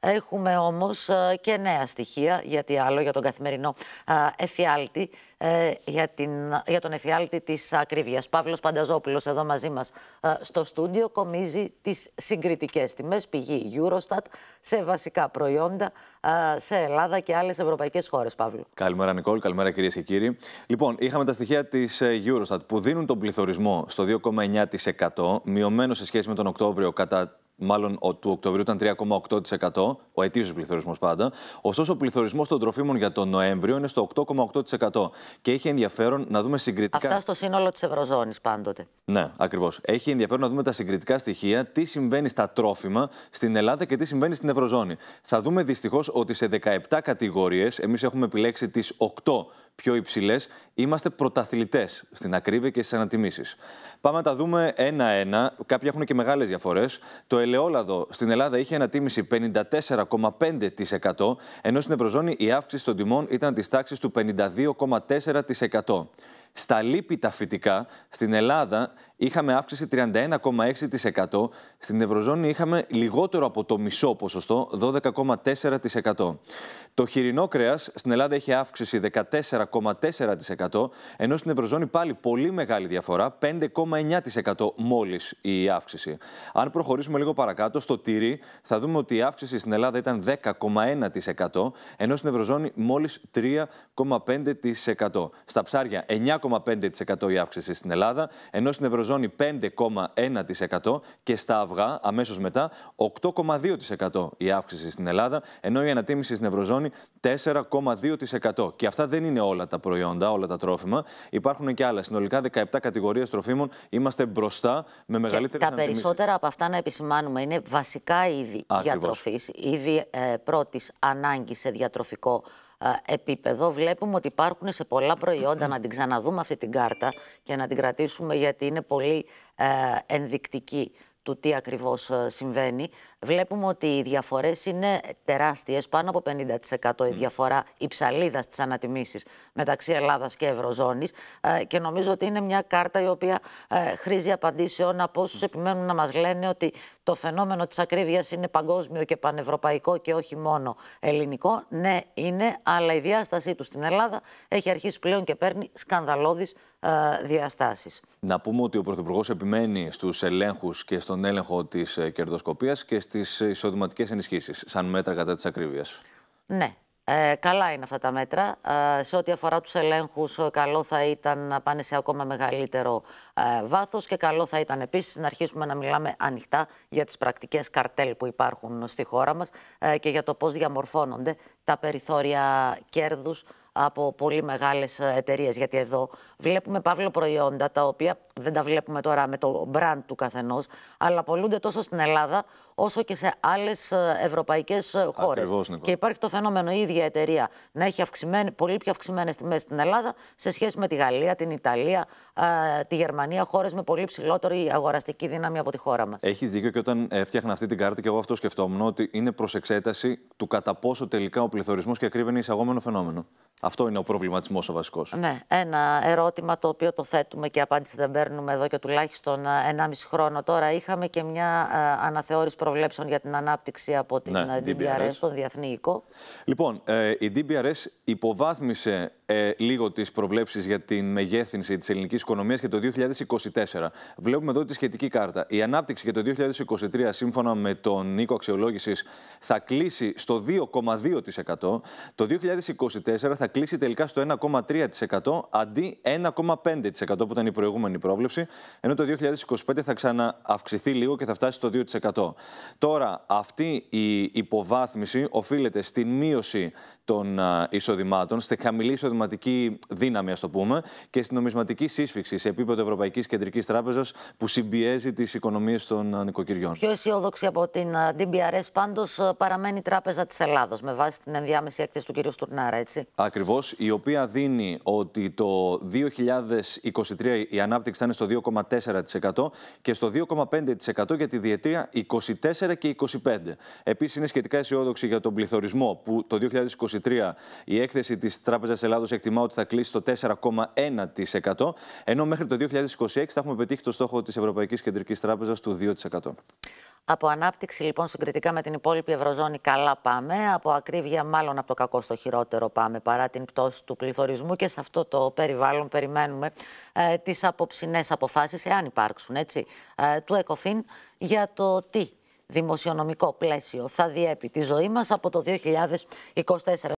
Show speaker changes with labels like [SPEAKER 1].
[SPEAKER 1] Έχουμε όμως ε, και νέα στοιχεία, γιατί άλλο για τον καθημερινό ε, εφιάλτη, ε, για, την, για τον εφιάλτη της ακρίβειας. Παύλος Πανταζόπουλος εδώ μαζί μας στο στούντιο κομίζει τις συγκριτικές τιμές, πηγή Eurostat, σε βασικά προϊόντα σε Ελλάδα και άλλες ευρωπαϊκές χώρες, Παύλο.
[SPEAKER 2] Καλημέρα Νικόλ, καλημέρα κυρίες και κύριοι. Λοιπόν, είχαμε τα στοιχεία της Eurostat που δίνουν τον πληθωρισμό στο 2,9% μειωμένο σε σχέση με τον Οκτώβριο κατά μάλλον ο, του Οκτωβρίου ήταν 3,8%, ο ετήσιος πληθωρισμός πάντα. Ωστόσο, ο πληθωρισμός των τροφίμων για τον Νοέμβριο είναι στο 8,8%. Και έχει ενδιαφέρον να δούμε συγκριτικά. Αυτά
[SPEAKER 1] στο σύνολο της Ευρωζώνης πάντοτε.
[SPEAKER 2] Ναι, ακριβώς. Έχει ενδιαφέρον να δούμε τα συγκριτικά στοιχεία, τι συμβαίνει στα τρόφιμα στην Ελλάδα και τι συμβαίνει στην Ευρωζώνη. Θα δούμε δυστυχώς ότι σε 17 κατηγορίες, εμείς έχουμε επιλέξει τις 8 πιο υψηλές. Είμαστε πρωταθλητές στην ακρίβεια και στις ανατιμήσεις. Πάμε να τα δούμε ένα-ένα. Κάποια έχουν και μεγάλες διαφορές. Το ελαιόλαδο στην Ελλάδα είχε ανατίμηση 54,5%, ενώ στην Ευρωζώνη η αύξηση των τιμών ήταν της τάξης του 52,4%. Στα λίπητα φυτικά στην Ελλάδα είχαμε αύξηση 31,6%. Στην Ευρωζώνη είχαμε λιγότερο από το μισό ποσοστό, 12,4%. Το χοιρινό κρέας στην Ελλάδα είχε αύξηση 14,4%, ενώ στην Ευρωζώνη πάλι πολύ μεγάλη διαφορά, 5,9% μόλις η αύξηση. Αν προχωρήσουμε λίγο παρακάτω, στο τυρί θα δούμε ότι η αύξηση στην Ελλάδα ήταν 10,1%, ενώ στην Ευρωζώνη μόλις 3,5%. Στα ψάρια 7,5% η αύξηση στην Ελλάδα, ενώ στην Ευρωζώνη 5,1% και στα αυγά, αμέσως μετά, 8,2% η αύξηση στην Ελλάδα, ενώ η ανατίμηση στην Ευρωζώνη 4,2%. Και αυτά δεν είναι όλα τα προϊόντα, όλα τα τρόφιμα. Υπάρχουν και άλλα. Συνολικά 17 κατηγορίες τροφίμων είμαστε μπροστά με μεγαλύτερη Τα περισσότερα
[SPEAKER 1] από αυτά να επισημάνουμε είναι βασικά είδη διατροφής, είδη ε, πρώτης ανάγκης σε διατροφικό επίπεδο βλέπουμε ότι υπάρχουν σε πολλά προϊόντα να την ξαναδούμε αυτή την κάρτα και να την κρατήσουμε γιατί είναι πολύ ε, ενδεικτική του τι ακριβώς ε, συμβαίνει βλέπουμε ότι οι διαφορές είναι τεράστιες. Πάνω από 50% η διαφορά υψαλίδα τη ανατιμήσεις μεταξύ Ελλάδας και Ευρωζώνης. Ε, και νομίζω ότι είναι μια κάρτα η οποία ε, χρήζει απαντήσεων από όσους επιμένουν να μας λένε ότι το φαινόμενο της ακρίβειας είναι παγκόσμιο και πανευρωπαϊκό και όχι μόνο ελληνικό. Ναι, είναι, αλλά η διάστασή του στην Ελλάδα έχει αρχίσει πλέον και παίρνει σκανδαλώδεις ε, διαστάσεις.
[SPEAKER 2] Να πούμε ότι ο Πρωθυπουργός επιμένει στους ελέγχους και στον έλεγχο της κερδοσκοπίας και στις εισοδηματικές ενισχύσεις, σαν μέτρα κατά της ακρίβειας.
[SPEAKER 1] Ναι. Ε, καλά είναι αυτά τα μέτρα. Ε, σε ό,τι αφορά τους ελέγχους, ε, καλό θα ήταν να πάνε σε ακόμα μεγαλύτερο ε, βάθος και καλό θα ήταν επίσης να αρχίσουμε να μιλάμε ανοιχτά για τις πρακτικές καρτέλ που υπάρχουν στη χώρα μας ε, και για το πώς διαμορφώνονται τα περιθώρια κέρδους από πολύ μεγάλες εταιρείες. Γιατί εδώ βλέπουμε παύλο προϊόντα τα οποία δεν τα βλέπουμε τώρα με το brand του καθενός, αλλά πολλούνται τόσο στην Ελλάδα όσο και σε άλλες ευρωπαϊκές ε, χώρες. Και υπάρχει το φαινόμενο η ίδια εταιρεία να έχει αυξημένη, πολύ πιο αυξημένες τιμές στην Ελλάδα σε σχέση με τη Γαλλία, την Ιταλία, ε, τη Γερμανία, χώρες με πολύ ψηλότερη αγοραστική δύναμη από τη χώρα μας.
[SPEAKER 2] Έχεις δίκιο και όταν έφτιαχνα αυτή την κάρτα, και εγώ αυτό σκεφτόμουν ότι είναι προς εξέταση του κατά πόσο τελικά ο πληθωρισμός και ακρίβεια είναι εισαγόμενο φαινόμενο. Αυτό είναι ο προβληματισμός ο βασικός.
[SPEAKER 1] Ναι, ένα ερώτημα το οποίο το θέτουμε και απάντηση δεν παίρνουμε εδώ και τουλάχιστον 1,5 ε, χρόνο τώρα. Είχαμε και μια αναθεώρηση προβλέψεων για την ανάπτυξη από την ναι, DBRS, DBRS, διεθνή οίκο.
[SPEAKER 2] Λοιπόν, ε, η DBRS υποβάθμισε ε, λίγο τις προβλέψεις για την μεγέθυνση της ελληνικής οικονομίας και το 2024. Βλέπουμε εδώ τη σχετική κάρτα. Η ανάπτυξη για το 2023, σύμφωνα με τον Νίκο Αξιολόγησης, θα κλείσει στο 2,2%. Το 2024 θα κλείσει τελικά στο 1,3% αντί 1,5% που ήταν η προηγούμενη πρόβλεψη. Ενώ το 2025 θα ξανααυξηθεί λίγο και θα φτάσει στο 2%. Τώρα, αυτή η υποβάθμιση οφείλεται στην μείωση των εισοδημάτων, στη χαμηλή εισοδηματική δύναμη, ας το πούμε, και στην νομισματική σύσφυξη σε επίπεδο Ευρωπαϊκής Κεντρικής Τράπεζας που συμπιέζει τις οικονομίες των νοικοκυριών.
[SPEAKER 1] Πιο αισιόδοξη από την DBRS πάντω παραμένει η Τράπεζα της Ελλάδος, με βάση την ενδιάμεση έκθεση του κ. Στουρνάρα, έτσι.
[SPEAKER 2] Ακριβώς, η οποία δίνει ότι το 2023 η ανάπτυξη θα είναι στο 2,4% και στο 2,5% για τη διετία 24 και 25. Επίσης, είναι σχετικά αισιόδοξη για τον πληθωρισμό που το 2023 η έκθεση της Τράπεζας Ελλάδος εκτιμά ότι θα κλείσει το 4,1%, ενώ μέχρι το 2026 θα έχουμε πετύχει το στόχο της Ευρωπαϊκής Κεντρικής Τράπεζας του 2%.
[SPEAKER 1] Από ανάπτυξη λοιπόν συγκριτικά με την υπόλοιπη Ευρωζώνη καλά πάμε. Από ακρίβεια μάλλον από το κακό στο χειρότερο πάμε παρά την πτώση του πληθωρισμού και σε αυτό το περιβάλλον περιμένουμε ε, τις απόψινές αποφάσεις, εάν υπάρξουν έτσι, ε, του ΕΚΟΦΗΝ για το τι δημοσιονομικό πλαίσιο θα διέπει τη ζωή μας από το 2024.